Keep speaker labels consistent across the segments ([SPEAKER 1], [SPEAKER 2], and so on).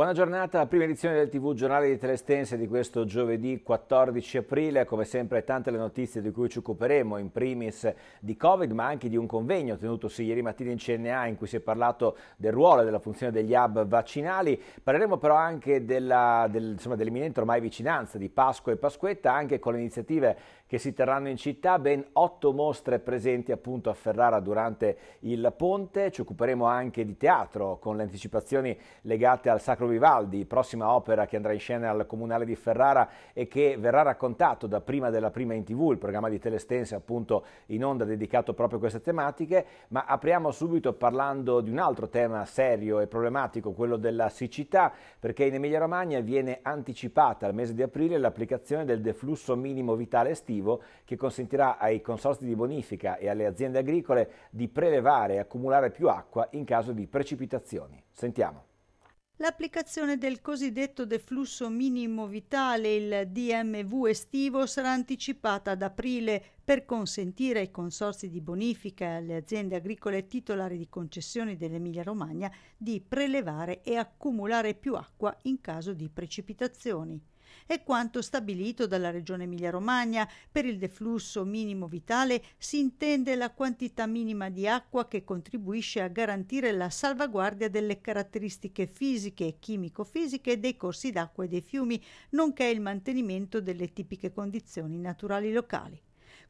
[SPEAKER 1] Buona giornata, prima edizione del TV Giornale di Telestense di questo giovedì 14 aprile. Come sempre tante le notizie di cui ci occuperemo, in primis di Covid, ma anche di un convegno tenutosi ieri mattina in CNA in cui si è parlato del ruolo e della funzione degli hub vaccinali. Parleremo però anche dell'imminente ormai vicinanza di Pasqua e Pasquetta, anche con le iniziative che si terranno in città, ben otto mostre presenti appunto a Ferrara durante il ponte, ci occuperemo anche di teatro con le anticipazioni legate al Sacro Vivaldi, prossima opera che andrà in scena al Comunale di Ferrara e che verrà raccontato da prima della prima in tv, il programma di Telestense appunto in onda dedicato proprio a queste tematiche, ma apriamo subito parlando di un altro tema serio e problematico, quello della siccità, perché in Emilia Romagna viene anticipata al mese di aprile l'applicazione del deflusso minimo vitale estivo legislativo che consentirà ai consorsi di bonifica e alle aziende agricole di prelevare e accumulare più acqua in caso di precipitazioni. Sentiamo.
[SPEAKER 2] L'applicazione del cosiddetto deflusso minimo vitale, il DMV estivo, sarà anticipata ad aprile per consentire ai consorsi di bonifica e alle aziende agricole titolari di concessioni dell'Emilia Romagna di prelevare e accumulare più acqua in caso di precipitazioni. È quanto stabilito dalla Regione Emilia-Romagna. Per il deflusso minimo vitale si intende la quantità minima di acqua che contribuisce a garantire la salvaguardia delle caratteristiche fisiche e chimico-fisiche dei corsi d'acqua e dei fiumi, nonché il mantenimento delle tipiche condizioni naturali locali.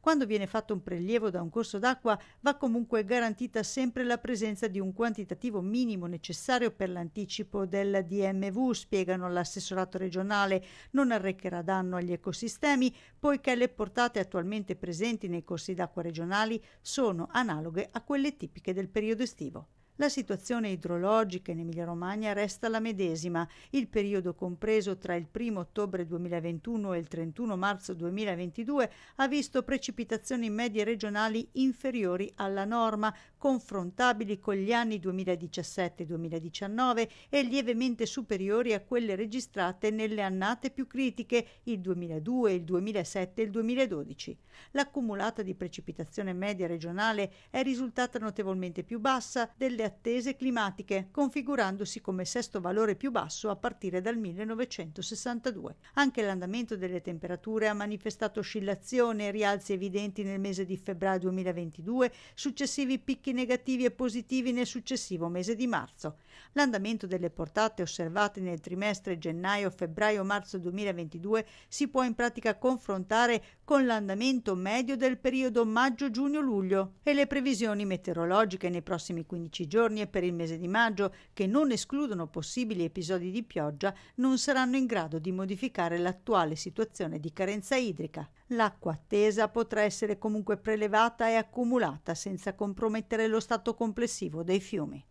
[SPEAKER 2] Quando viene fatto un prelievo da un corso d'acqua va comunque garantita sempre la presenza di un quantitativo minimo necessario per l'anticipo del DMV, spiegano l'assessorato regionale. Non arrecherà danno agli ecosistemi poiché le portate attualmente presenti nei corsi d'acqua regionali sono analoghe a quelle tipiche del periodo estivo. La situazione idrologica in Emilia-Romagna resta la medesima. Il periodo compreso tra il 1 ottobre 2021 e il 31 marzo 2022 ha visto precipitazioni medie regionali inferiori alla norma, confrontabili con gli anni 2017-2019 e lievemente superiori a quelle registrate nelle annate più critiche, il 2002, il 2007 e il 2012. L'accumulata di precipitazione media regionale è risultata notevolmente più bassa delle attese climatiche, configurandosi come sesto valore più basso a partire dal 1962. Anche l'andamento delle temperature ha manifestato oscillazione e rialzi evidenti nel mese di febbraio 2022, successivi picchi effetti negativi e positivi nel successivo mese di marzo. L'andamento delle portate osservate nel trimestre gennaio-febbraio-marzo 2022 si può in pratica confrontare con l'andamento medio del periodo maggio-giugno-luglio e le previsioni meteorologiche nei prossimi 15 giorni e per il mese di maggio, che non escludono possibili episodi di pioggia, non saranno in grado di modificare l'attuale situazione di carenza idrica. L'acqua attesa potrà essere comunque prelevata e accumulata senza compromettere comprendere lo stato complessivo dei fiumi.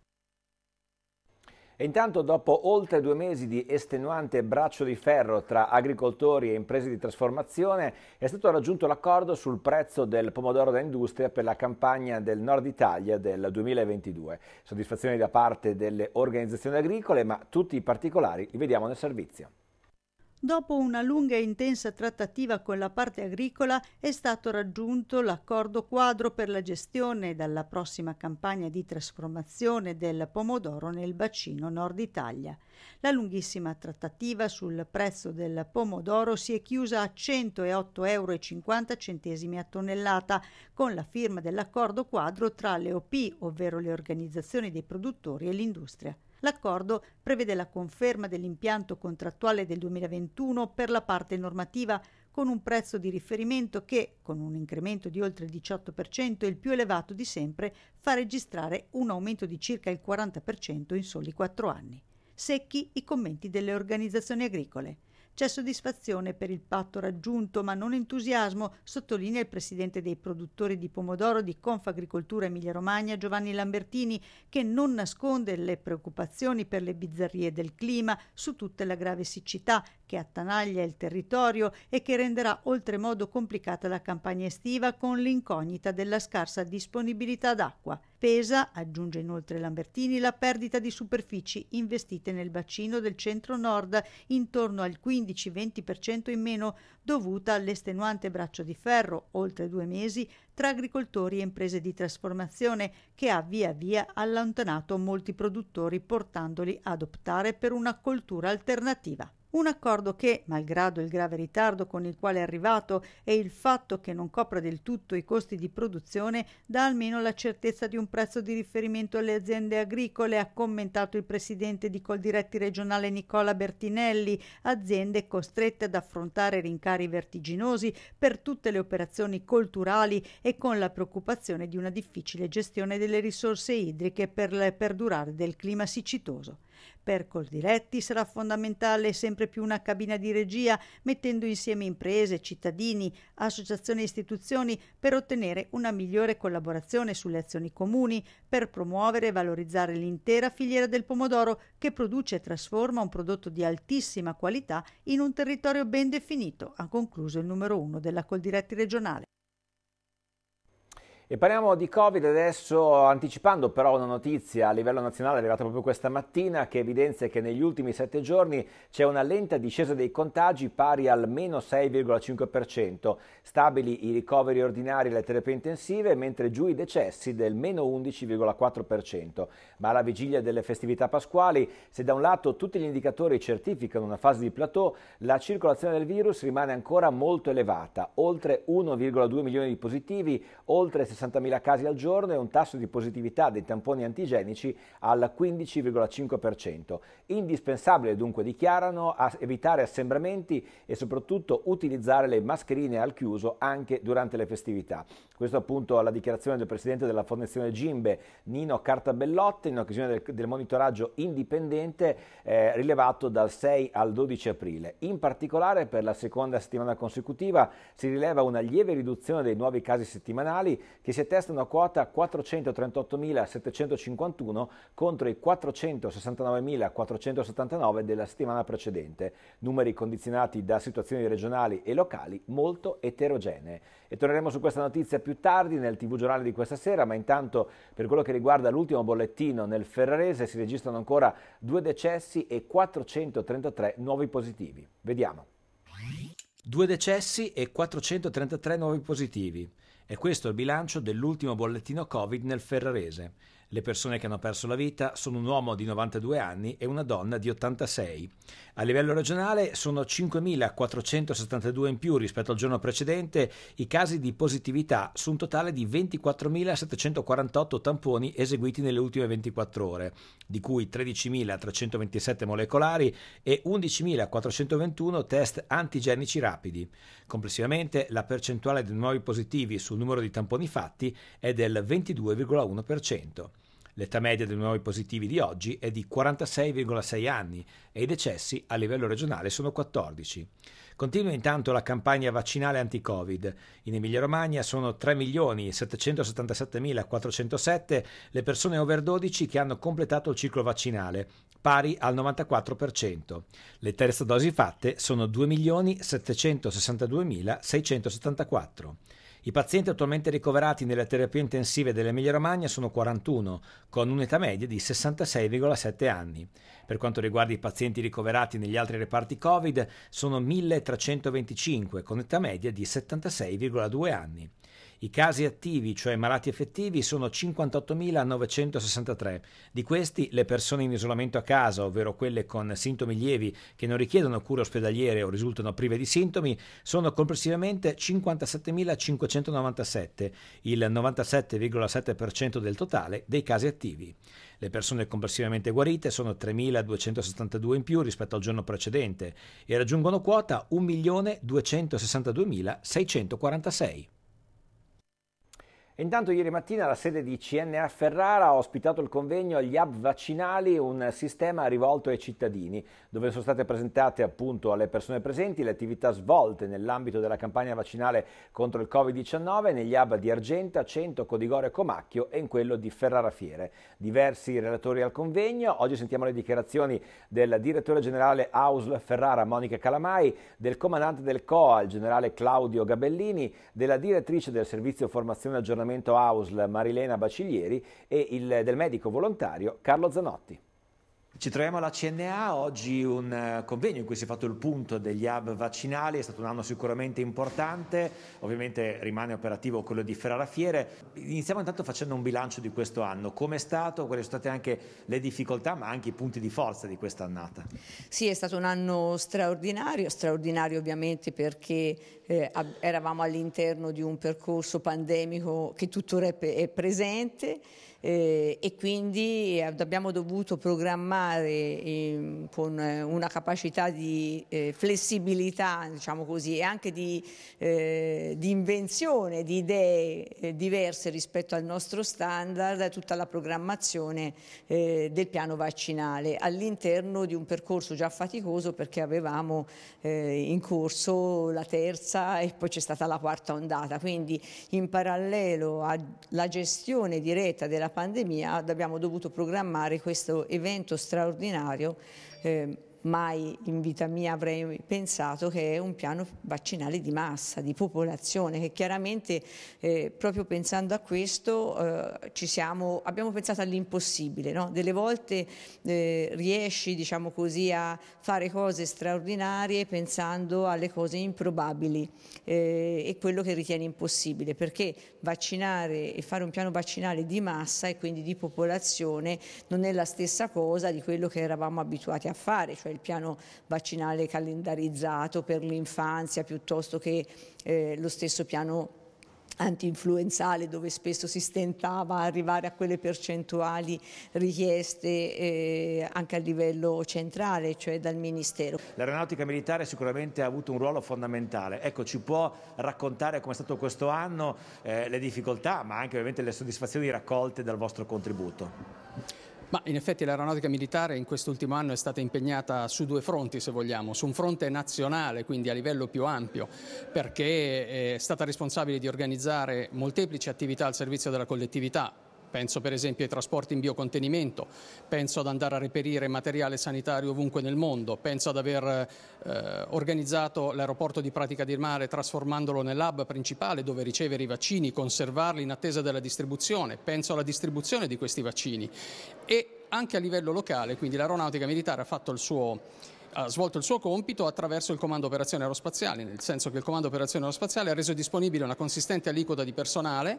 [SPEAKER 1] E intanto, dopo oltre due mesi di estenuante braccio di ferro tra agricoltori e imprese di trasformazione, è stato raggiunto l'accordo sul prezzo del pomodoro da industria per la campagna del Nord Italia del 2022. Soddisfazioni da parte delle organizzazioni agricole, ma tutti i particolari li vediamo nel servizio.
[SPEAKER 2] Dopo una lunga e intensa trattativa con la parte agricola è stato raggiunto l'accordo quadro per la gestione dalla prossima campagna di trasformazione del pomodoro nel bacino nord Italia. La lunghissima trattativa sul prezzo del pomodoro si è chiusa a 108,50 euro a tonnellata con la firma dell'accordo quadro tra le OP, ovvero le organizzazioni dei produttori e l'industria. L'accordo prevede la conferma dell'impianto contrattuale del 2021 per la parte normativa con un prezzo di riferimento che, con un incremento di oltre il 18%, il più elevato di sempre, fa registrare un aumento di circa il 40% in soli quattro anni. Secchi i commenti delle organizzazioni agricole. C'è soddisfazione per il patto raggiunto, ma non entusiasmo, sottolinea il presidente dei produttori di pomodoro di Confagricoltura Emilia-Romagna, Giovanni Lambertini, che non nasconde le preoccupazioni per le bizzarrie del clima, su tutta la grave siccità, che attanaglia il territorio e che renderà oltremodo complicata la campagna estiva con l'incognita della scarsa disponibilità d'acqua. Pesa, aggiunge inoltre Lambertini, la perdita di superfici investite nel bacino del centro-nord, intorno al 15-20% in meno, dovuta all'estenuante braccio di ferro, oltre due mesi, tra agricoltori e imprese di trasformazione, che ha via via allontanato molti produttori portandoli ad optare per una coltura alternativa. Un accordo che, malgrado il grave ritardo con il quale è arrivato e il fatto che non copra del tutto i costi di produzione, dà almeno la certezza di un prezzo di riferimento alle aziende agricole, ha commentato il presidente di Coldiretti regionale Nicola Bertinelli, aziende costrette ad affrontare rincari vertiginosi per tutte le operazioni culturali e con la preoccupazione di una difficile gestione delle risorse idriche per il perdurare del clima siccitoso. Per Coldiretti sarà fondamentale sempre più una cabina di regia, mettendo insieme imprese, cittadini, associazioni e istituzioni per ottenere una migliore collaborazione sulle azioni comuni, per promuovere e valorizzare l'intera filiera del pomodoro che produce e trasforma un prodotto di altissima qualità in un territorio ben definito, ha concluso il numero uno della Coldiretti regionale.
[SPEAKER 1] E parliamo di Covid adesso, anticipando però una notizia a livello nazionale arrivata proprio questa mattina che evidenzia che negli ultimi sette giorni c'è una lenta discesa dei contagi pari al meno 6,5%, stabili i ricoveri ordinari e le terapie intensive, mentre giù i decessi del meno 11,4%. Ma alla vigilia delle festività pasquali, se da un lato tutti gli indicatori certificano una fase di plateau, la circolazione del virus rimane ancora molto elevata, oltre 1,2 milioni di positivi, oltre 60 60.000 casi al giorno e un tasso di positività dei tamponi antigenici al 15,5%. Indispensabile dunque, dichiarano, evitare assembramenti e soprattutto utilizzare le mascherine al chiuso anche durante le festività. Questo appunto alla dichiarazione del presidente della Fondazione Gimbe, Nino Cartabellotti, in occasione del, del monitoraggio indipendente eh, rilevato dal 6 al 12 aprile. In particolare per la seconda settimana consecutiva si rileva una lieve riduzione dei nuovi casi settimanali che che si attestano a quota 438.751 contro i 469.479 della settimana precedente, numeri condizionati da situazioni regionali e locali molto eterogenee. E torneremo su questa notizia più tardi nel TV giornale di questa sera, ma intanto per quello che riguarda l'ultimo bollettino nel Ferrarese si registrano ancora due decessi e 433 nuovi positivi. Vediamo. Due decessi e 433 nuovi positivi. E questo è il bilancio dell'ultimo bollettino Covid nel Ferrarese. Le persone che hanno perso la vita sono un uomo di 92 anni e una donna di 86. A livello regionale sono 5.472 in più rispetto al giorno precedente i casi di positività su un totale di 24.748 tamponi eseguiti nelle ultime 24 ore, di cui 13.327 molecolari e 11.421 test antigenici rapidi. Complessivamente la percentuale di nuovi positivi sul numero di tamponi fatti è del 22,1%. L'età media dei nuovi positivi di oggi è di 46,6 anni e i decessi a livello regionale sono 14. Continua intanto la campagna vaccinale anti-Covid. In Emilia-Romagna sono 3.777.407 le persone over 12 che hanno completato il ciclo vaccinale, pari al 94%. Le terze dosi fatte sono 2.762.674. I pazienti attualmente ricoverati nelle terapie intensive dell'Emilia Romagna sono 41, con un'età media di 66,7 anni. Per quanto riguarda i pazienti ricoverati negli altri reparti Covid, sono 1325, con età media di 76,2 anni. I casi attivi, cioè malati effettivi, sono 58.963. Di questi, le persone in isolamento a casa, ovvero quelle con sintomi lievi che non richiedono cure ospedaliere o risultano prive di sintomi, sono complessivamente 57.597, il 97,7% del totale dei casi attivi. Le persone complessivamente guarite sono 3.272 in più rispetto al giorno precedente e raggiungono quota 1.262.646. Intanto ieri mattina la sede di CNA Ferrara ha ospitato il convegno agli hub vaccinali, un sistema rivolto ai cittadini, dove sono state presentate appunto alle persone presenti le attività svolte nell'ambito della campagna vaccinale contro il Covid-19 negli hub di Argenta, Cento, Codigore, e Comacchio e in quello di Ferrara Fiere. Diversi relatori al convegno, oggi sentiamo le dichiarazioni del direttore generale Ausl Ferrara Monica Calamai, del comandante del COA, il generale Claudio Gabellini, della direttrice del servizio formazione e aggiornamento dell'ordinamento AUSL Marilena Baciglieri e il, del medico volontario Carlo Zanotti. Ci troviamo alla CNA, oggi un eh, convegno in cui si è fatto il punto degli hub vaccinali, è stato un anno sicuramente importante, ovviamente rimane operativo quello di Ferrara Fiere. Iniziamo intanto facendo un bilancio di questo anno, come è stato, quali sono state anche le difficoltà ma anche i punti di forza di questa annata?
[SPEAKER 3] Sì, è stato un anno straordinario, straordinario ovviamente perché eh, eravamo all'interno di un percorso pandemico che tuttora è, presente eh, e quindi eh, abbiamo dovuto programmare funzionare ehm, eh, con una capacità di eh, flessibilità diciamo così, e anche di, eh, di invenzione di idee eh, diverse rispetto al nostro standard, tutta la programmazione eh, del piano vaccinale all'interno di un percorso già faticoso perché avevamo in corso la terza e poi c'è stata la quarta ondata, quindi in parallelo alla gestione diretta della pandemia abbiamo dovuto programmare questo evento straordinario straordinario eh, mai in vita mia avrei pensato che è un piano vaccinale di massa, di popolazione, che chiaramente eh, proprio pensando a questo eh, siamo, abbiamo pensato all'impossibile, no? delle volte eh, riesci diciamo così, a fare cose straordinarie pensando alle cose improbabili eh, e quello che ritieni impossibile, perché vaccinare e fare un piano vaccinale di massa e quindi di popolazione non è la stessa cosa di quello che eravamo abituati a fare, cioè il piano vaccinale calendarizzato per l'infanzia piuttosto che eh, lo stesso piano antinfluenzale dove spesso si stentava a arrivare a quelle percentuali richieste eh, anche a livello centrale, cioè dal Ministero.
[SPEAKER 1] L'aeronautica militare sicuramente ha avuto un ruolo fondamentale. Ecco, ci può raccontare come è stato questo anno eh, le difficoltà, ma anche ovviamente le soddisfazioni raccolte dal vostro contributo?
[SPEAKER 4] Ma in effetti l'aeronautica militare in quest'ultimo anno è stata impegnata su due fronti, se vogliamo, su un fronte nazionale, quindi a livello più ampio, perché è stata responsabile di organizzare molteplici attività al servizio della collettività, Penso per esempio ai trasporti in biocontenimento, penso ad andare a reperire materiale sanitario ovunque nel mondo, penso ad aver eh, organizzato l'aeroporto di Pratica del Mare trasformandolo nel nell'hub principale dove ricevere i vaccini, conservarli in attesa della distribuzione, penso alla distribuzione di questi vaccini e anche a livello locale, quindi l'aeronautica militare ha fatto il suo ha svolto il suo compito attraverso il Comando Operazioni Aerospaziali, nel senso che il Comando Operazioni Aerospaziali ha reso disponibile una consistente aliquota di personale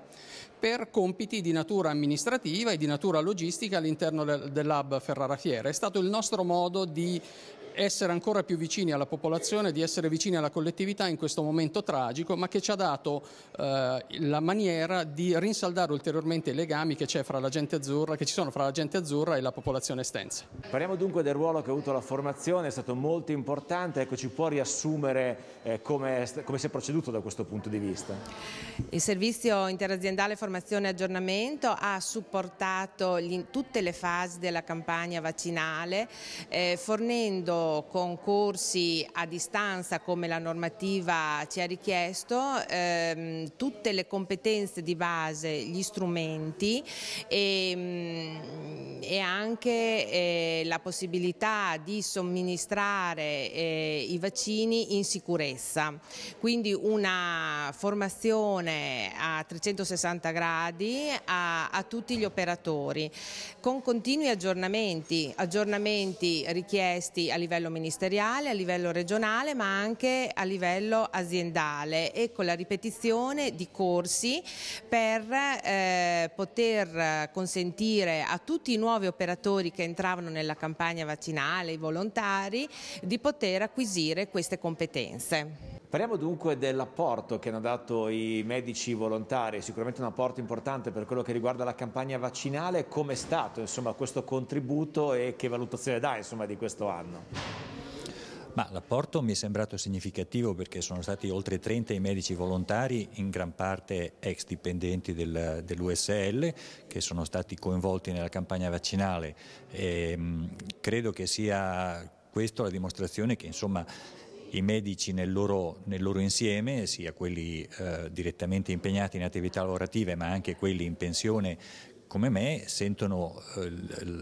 [SPEAKER 4] per compiti di natura amministrativa e di natura logistica all'interno del, del Lab Ferrara Fiera. È stato il nostro modo di essere ancora più vicini alla popolazione, di essere vicini alla collettività in questo momento tragico, ma che ci ha dato eh, la maniera di rinsaldare ulteriormente i legami che, azzurra, che, ci sono fra la gente
[SPEAKER 1] azzurra e la popolazione estense. Parliamo dunque del ruolo che ha avuto la formazione, è stato molto importante, ecco, ci può riassumere eh, come, come si è proceduto da questo punto di vista?
[SPEAKER 5] Il servizio interaziendale formazione e aggiornamento ha supportato gli, tutte le fasi della campagna vaccinale, eh, fornendo attraverso concorsi a distanza come la normativa ci ha richiesto, ehm, tutte le competenze di base, gli strumenti e, ehm, e anche eh, la possibilità di somministrare eh, i vaccini in sicurezza. Quindi una formazione a 360 gradi a, a tutti gli operatori con continui aggiornamenti, aggiornamenti richiesti a livello livello ministeriale, a livello regionale ma anche a livello aziendale e con la ripetizione di corsi per eh, poter consentire a tutti i nuovi operatori che entravano nella campagna vaccinale, i volontari, di poter acquisire queste competenze.
[SPEAKER 1] Parliamo dunque dell'apporto che hanno dato i medici volontari, sicuramente un apporto importante per quello che riguarda la campagna vaccinale, com'è stato insomma, questo contributo e che valutazione dà insomma, di questo anno? l'apporto mi è sembrato significativo perché sono stati oltre 30 i medici volontari, in gran parte ex dipendenti del, dell'USL, che sono stati coinvolti nella campagna vaccinale. E, ehm, mh, credo che sia questa la dimostrazione che insomma i medici nel loro, nel loro insieme, sia quelli eh, direttamente impegnati in attività lavorative ma anche quelli in pensione come me sentono eh,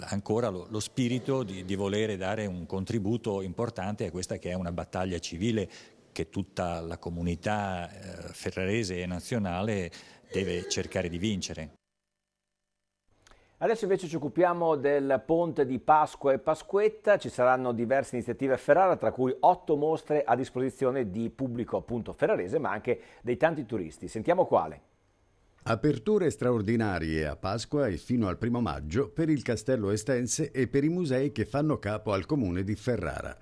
[SPEAKER 1] ancora lo, spirito di, volere dare un contributo importante a questa che è una battaglia civile che tutta la comunità eh, ferrarese e nazionale deve cercare di vincere. Adesso invece ci occupiamo del ponte di Pasqua e Pasquetta, ci saranno diverse iniziative a Ferrara, tra cui otto mostre a disposizione di pubblico appunto ferrarese, ma anche dei tanti turisti. Sentiamo quale.
[SPEAKER 6] Aperture straordinarie a Pasqua e fino al primo maggio per il Castello Estense e per i musei che fanno capo al comune di Ferrara.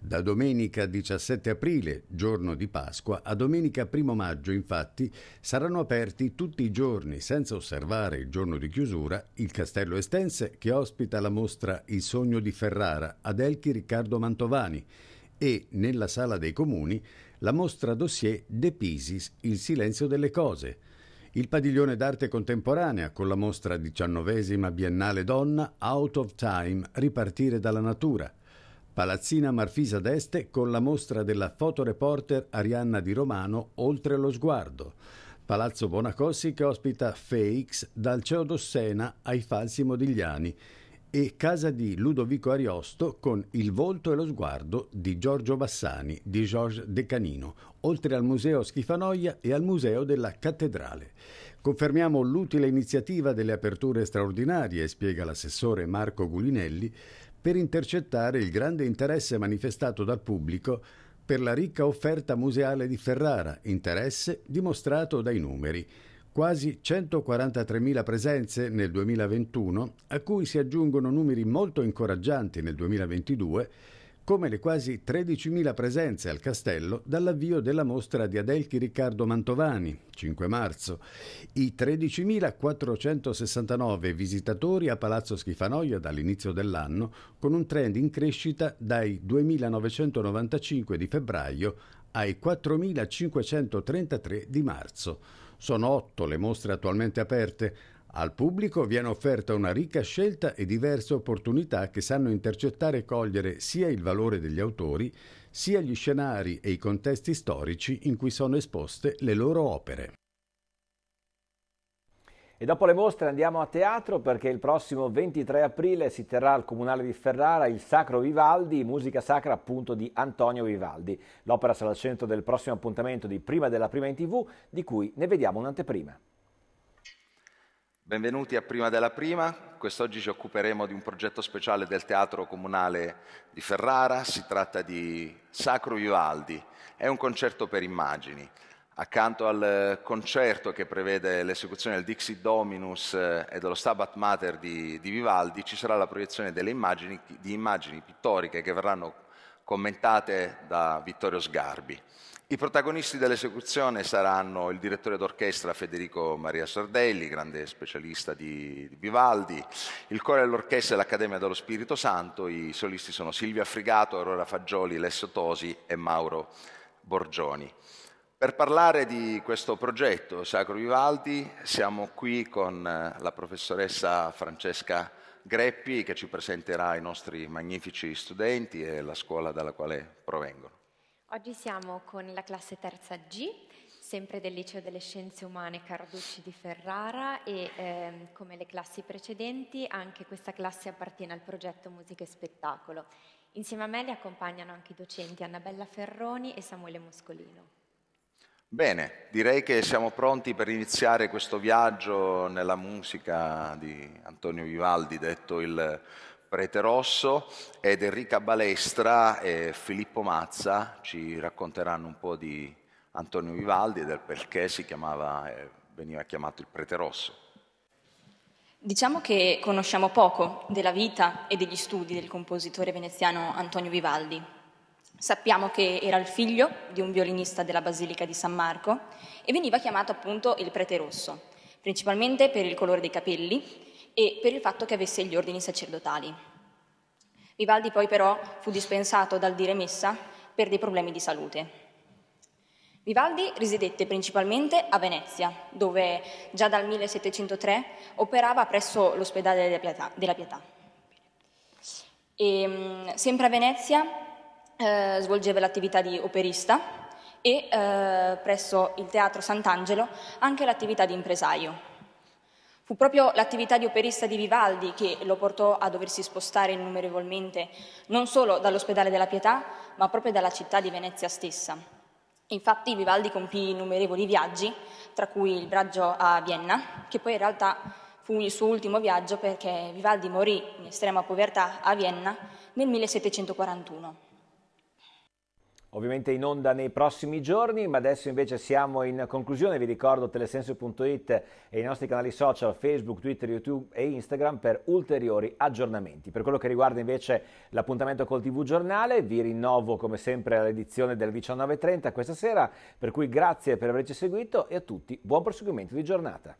[SPEAKER 6] Da domenica 17 aprile, giorno di Pasqua, a domenica 1 maggio, infatti, saranno aperti tutti i giorni, senza osservare il giorno di chiusura, il Castello Estense che ospita la mostra Il sogno di Ferrara ad Elchi Riccardo Mantovani e, nella Sala dei Comuni, la mostra dossier De Pisis, Il silenzio delle cose, il padiglione d'arte contemporanea con la mostra diciannovesima Biennale Donna Out of Time, Ripartire dalla natura, Palazzina Marfisa d'Este con la mostra della fotoreporter Arianna Di Romano Oltre lo sguardo. Palazzo Bonacossi che ospita Fakes dal Ceodossena ai falsi modigliani e casa di Ludovico Ariosto con Il volto e lo sguardo di Giorgio Bassani di Georges Decanino, oltre al Museo Schifanoia e al Museo della Cattedrale. Confermiamo l'utile iniziativa delle aperture straordinarie, spiega l'assessore Marco Gulinelli, per intercettare il grande interesse manifestato dal pubblico per la ricca offerta museale di Ferrara, interesse dimostrato dai numeri. Quasi 143.000 presenze nel 2021, a cui si aggiungono numeri molto incoraggianti nel 2022 come le quasi 13.000 presenze al castello dall'avvio della mostra di Adelchi Riccardo Mantovani, 5 marzo, i 13.469 visitatori a Palazzo Schifanoia dall'inizio dell'anno, con un trend in crescita dai 2.995 di febbraio ai 4.533 di marzo. Sono otto le mostre attualmente aperte, al pubblico viene offerta una ricca scelta e diverse opportunità che sanno intercettare e cogliere sia il valore degli autori, sia gli scenari e i contesti storici in cui sono esposte le loro opere.
[SPEAKER 1] E dopo le mostre andiamo a teatro perché il prossimo 23 aprile si terrà al Comunale di Ferrara il Sacro Vivaldi, musica sacra appunto di Antonio Vivaldi. L'opera sarà al centro del prossimo appuntamento di Prima della Prima in TV, di cui ne vediamo un'anteprima.
[SPEAKER 7] Benvenuti a Prima della Prima, quest'oggi ci occuperemo di un progetto speciale del Teatro Comunale di Ferrara, si tratta di Sacro Vivaldi, è un concerto per immagini. Accanto al concerto che prevede l'esecuzione del Dixit Dominus eh, e dello Stabat Mater di, di Vivaldi, ci sarà la proiezione delle immagini, di immagini pittoriche che verranno commentate da Vittorio Sgarbi. I protagonisti dell'esecuzione saranno il direttore d'orchestra Federico Maria Sardelli, grande specialista di, di Vivaldi, il coro dell'orchestra e l'Accademia dello Spirito Santo, i solisti sono Silvia Frigato, Aurora Fagioli, Lesso Tosi e Mauro Borgioni. Per parlare di questo progetto Sacro Vivaldi siamo qui con eh, la professoressa Francesca Greppi che ci presenterà i nostri magnifici studenti e la scuola dalla quale provengono.
[SPEAKER 8] Oggi siamo con la classe terza G, sempre del Liceo delle Scienze Umane Carducci di Ferrara e eh, come le classi precedenti anche questa classe appartiene al progetto Musica e Spettacolo. Insieme a me li accompagnano anche i docenti Annabella Ferroni e Samuele Muscolino.
[SPEAKER 7] Bene, direi che siamo pronti per iniziare questo viaggio nella musica di Antonio Vivaldi, detto il Prete Rosso ed Enrica Balestra e Filippo Mazza ci racconteranno un po' di Antonio Vivaldi e del perché chiamava, eh, veniva chiamato il Prete Rosso.
[SPEAKER 8] Diciamo che conosciamo poco della vita e degli studi del compositore veneziano Antonio Vivaldi. Sappiamo che era il figlio di un violinista della Basilica di San Marco e veniva chiamato appunto il Prete Rosso, principalmente per il colore dei capelli e per il fatto che avesse gli ordini sacerdotali. Vivaldi poi però fu dispensato dal dire messa per dei problemi di salute. Vivaldi risiedette principalmente a Venezia, dove già dal 1703 operava presso l'ospedale della Pietà. Della Pietà. E, ehm, sempre a Venezia eh, svolgeva l'attività di operista e eh, presso il Teatro Sant'Angelo anche l'attività di impresario. Fu proprio l'attività di operista di Vivaldi che lo portò a doversi spostare innumerevolmente, non solo dall'ospedale della Pietà, ma proprio dalla città di Venezia stessa. Infatti Vivaldi compì innumerevoli viaggi, tra cui il viaggio a Vienna, che poi in realtà fu il suo ultimo viaggio perché Vivaldi morì in estrema povertà a Vienna nel 1741
[SPEAKER 1] ovviamente in onda nei prossimi giorni, ma adesso invece siamo in conclusione, vi ricordo telesensio.it e i nostri canali social Facebook, Twitter, YouTube e Instagram per ulteriori aggiornamenti. Per quello che riguarda invece l'appuntamento col TV giornale, vi rinnovo come sempre all'edizione del 19.30 questa sera, per cui grazie per averci seguito e a tutti buon proseguimento di giornata.